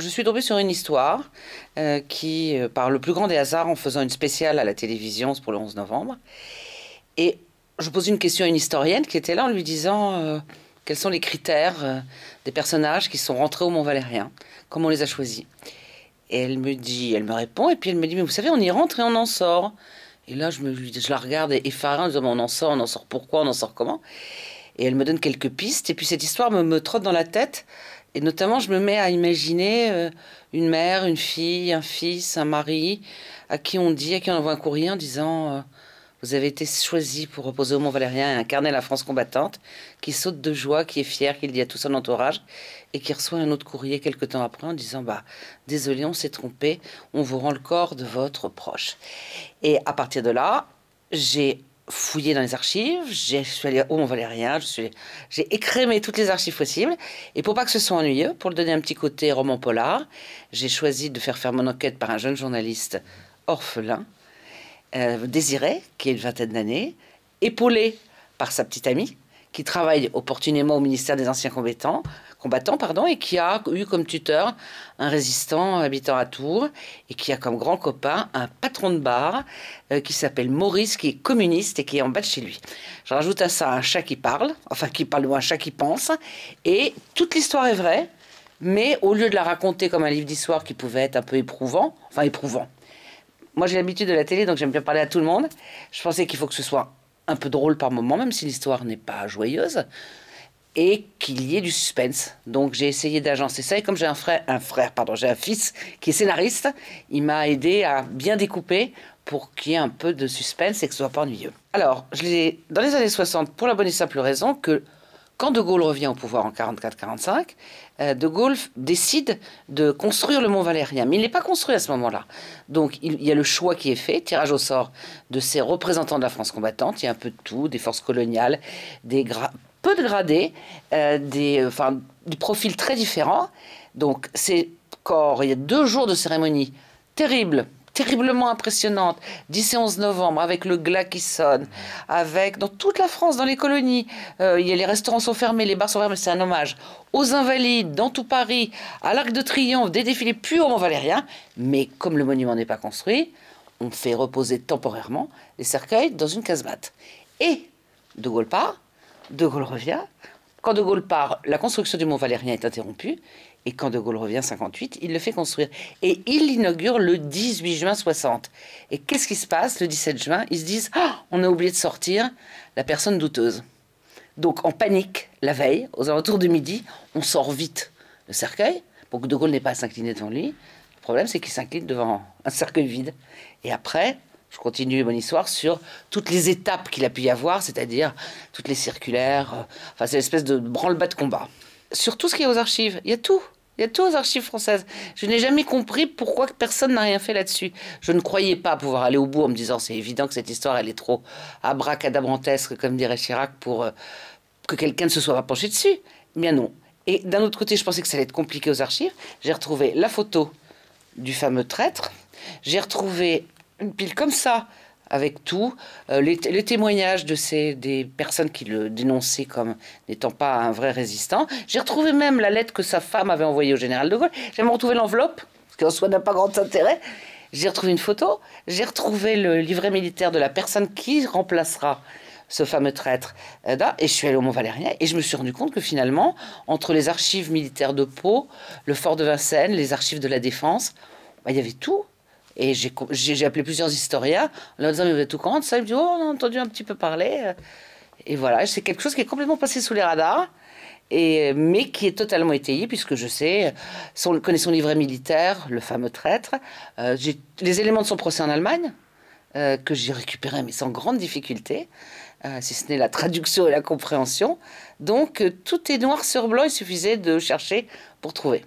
je suis tombée sur une histoire euh, qui, euh, par le plus grand des hasards, en faisant une spéciale à la télévision, pour le 11 novembre, et je pose une question à une historienne qui était là en lui disant euh, quels sont les critères des personnages qui sont rentrés au Mont Valérien, comment on les a choisis. Et elle me dit, elle me répond, et puis elle me dit, mais vous savez, on y rentre et on en sort. Et là, je, me, je la regarde effarée en disant, on en sort, on en sort pourquoi, on en sort comment et elle me donne quelques pistes. Et puis cette histoire me, trotte dans la tête. Et notamment, je me mets à imaginer euh, une mère, une fille, un fils, un mari, à qui on dit, à qui on envoie un courrier en disant euh, Vous avez été choisi pour reposer au Mont Valérien et incarner la France combattante, qui saute de joie, qui est fier, qui dit à tout son entourage, et qui reçoit un autre courrier quelque temps après en disant Bah, désolé, on s'est trompé, on vous rend le corps de votre proche. Et à partir de là, j'ai fouillé dans les archives, j'ai suis allé au Mont Valérien, j'ai écrémé toutes les archives possibles. Et pour pas que ce soit ennuyeux, pour le donner un petit côté roman polar, j'ai choisi de faire faire mon enquête par un jeune journaliste orphelin, euh, Désiré, qui a une vingtaine d'années, épaulé par sa petite amie, qui travaille opportunément au ministère des Anciens Combattants, combattants pardon, et qui a eu comme tuteur un résistant habitant à Tours et qui a comme grand copain un patron de bar euh, qui s'appelle Maurice, qui est communiste et qui est en bas de chez lui. Je rajoute à ça un chat qui parle, enfin qui parle ou un chat qui pense, et toute l'histoire est vraie. Mais au lieu de la raconter comme un livre d'histoire qui pouvait être un peu éprouvant, enfin éprouvant, moi j'ai l'habitude de la télé, donc j'aime bien parler à tout le monde. Je pensais qu'il faut que ce soit un peu drôle par moment, même si l'histoire n'est pas joyeuse, et qu'il y ait du suspense. Donc j'ai essayé d'agencer ça, et comme j'ai un frère, un frère, pardon, j'ai un fils qui est scénariste, il m'a aidé à bien découper pour qu'il y ait un peu de suspense et que ce soit pas ennuyeux. Alors, je l'ai dans les années 60 pour la bonne et simple raison que quand De Gaulle revient au pouvoir en 44-45, euh, De Gaulle décide de construire le Mont Valérien, mais il n'est pas construit à ce moment-là. Donc il, y a le choix qui est fait, tirage au sort de ses représentants de la France combattante, il y a un peu de tout, des forces coloniales, des peu de gradés, euh, euh, des, profils très différents. Donc c'est corps, il y a deux jours de cérémonie terrible terriblement impressionnante, 10 et 11 novembre, avec le glas qui sonne, avec dans toute la France, dans les colonies, euh, y a, les restaurants sont fermés, les bars sont fermés, c'est un hommage aux Invalides, dans tout Paris, à l'Arc de Triomphe, des défilés purement valériens, mais comme le monument n'est pas construit, on fait reposer temporairement les cercueils dans une casemate. Et de Gaulle part, de Gaulle revient, quand De Gaulle part, la construction du Mont Valérien est interrompue. Et quand De Gaulle revient 58, il le fait construire. Et il inaugure le 18 juin 60. Et qu'est-ce qui se passe le 17 juin Ils se disent ah, on a oublié de sortir la personne douteuse. Donc en panique, la veille, aux alentours de midi, on sort vite le cercueil pour que De Gaulle n'est pas à s'incliner devant lui. Le problème, c'est qu'il s'incline devant un cercueil vide. Et après, je continue mon histoire sur toutes les étapes qu'il a pu y avoir, c'est-à-dire toutes les circulaires. Euh, enfin, c'est l'espèce de branle-bas de combat. Sur tout ce qui est aux archives, il y a tout. Il y a tout aux archives françaises. Je n'ai jamais compris pourquoi personne n'a rien fait là-dessus. Je ne croyais pas pouvoir aller au bout en me disant c'est évident que cette histoire elle est trop abracadabrantesque, comme dirait Chirac, pour euh, que quelqu'un ne se soit pas penché dessus. Eh bien non. Et d'un autre côté, je pensais que ça allait être compliqué aux archives. J'ai retrouvé la photo du fameux traître. J'ai retrouvé une pile comme ça avec tout. Euh, les, témoignages de ces, des personnes qui le dénonçaient comme n'étant pas un vrai résistant. J'ai retrouvé même la lettre que sa femme avait envoyée au général de Gaulle. J'ai même retrouvé l'enveloppe, ce qui en soi n'a pas grand intérêt. J'ai retrouvé une photo, j'ai retrouvé le livret militaire de la personne qui remplacera ce fameux traître. Euh, et je suis allée au Mont-Valérien et je me suis rendu compte que finalement, entre les archives militaires de Pau, le fort de Vincennes, les archives de la Défense, bah, il y avait tout. Et j'ai appelé plusieurs historiens, en leur disant, mais vous êtes tout compte Ça, ils me oh, on a entendu un petit peu parler. Euh. Et voilà, c'est quelque chose qui est complètement passé sous les radars. Et, mais qui est totalement étayé, puisque je sais, son, connais son livret militaire, le fameux traître, euh, j'ai les éléments de son procès en Allemagne, euh, que j'ai récupéré, mais sans grande difficulté, si ce n'est la traduction et la compréhension. Donc tout est noir sur blanc, il suffisait de chercher pour trouver.